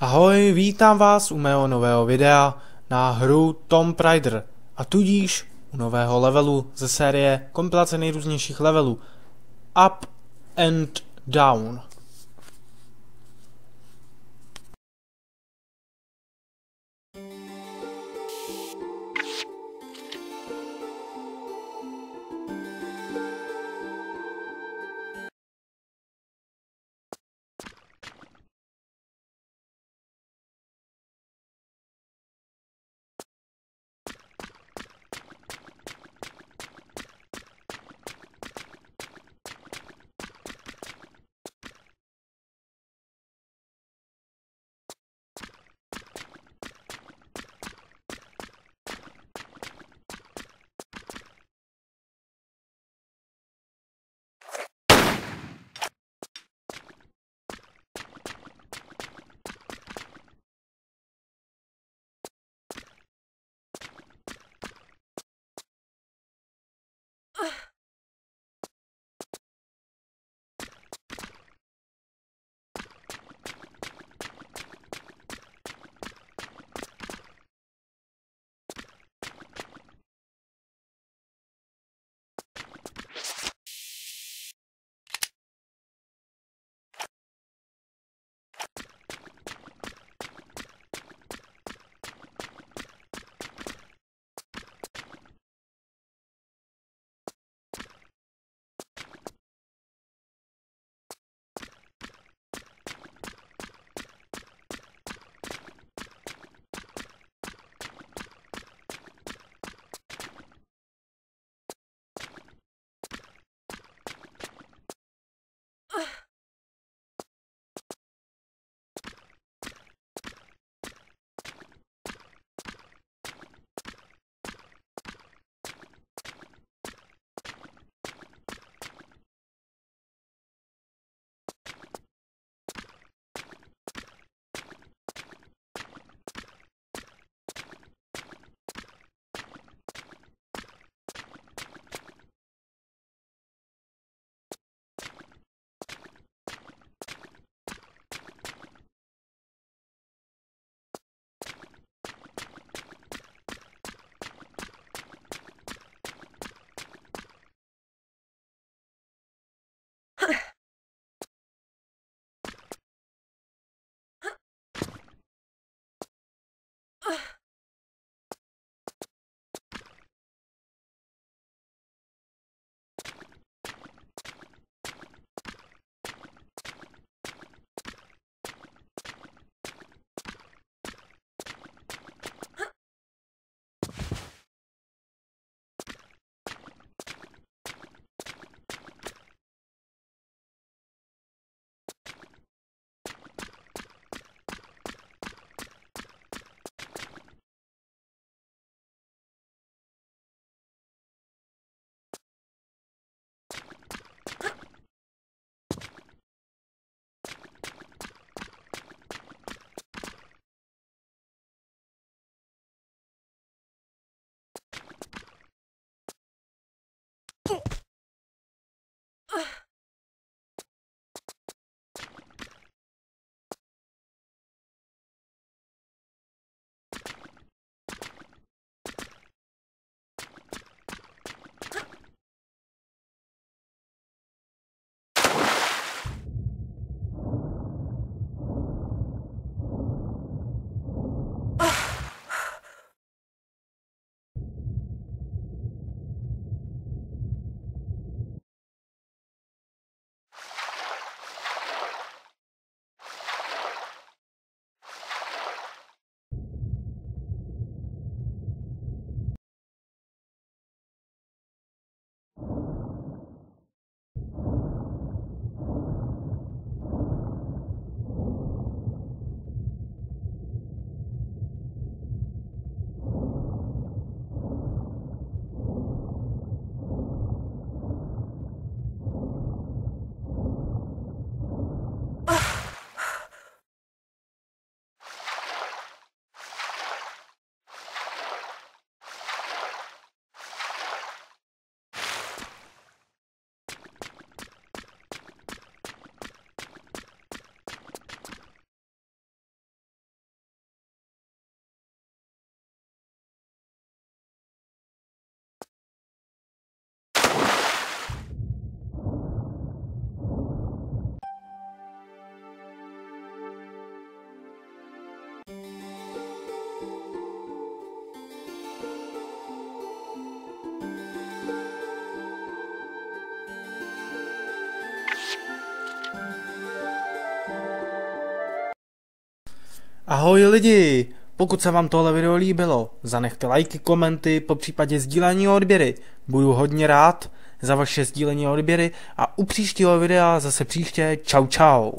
Ahoj, vítám vás u mého nového videa na hru Tomb Raider a tudíž u nového levelu ze série kompilace nejrůznějších levelů Up and Down. Ahoj lidi! Pokud se vám tohle video líbilo, zanechte lajky, komenty, po případě sdílení a odběry. Budu hodně rád za vaše sdílení a odběry a u příštího videa zase příště čau čau.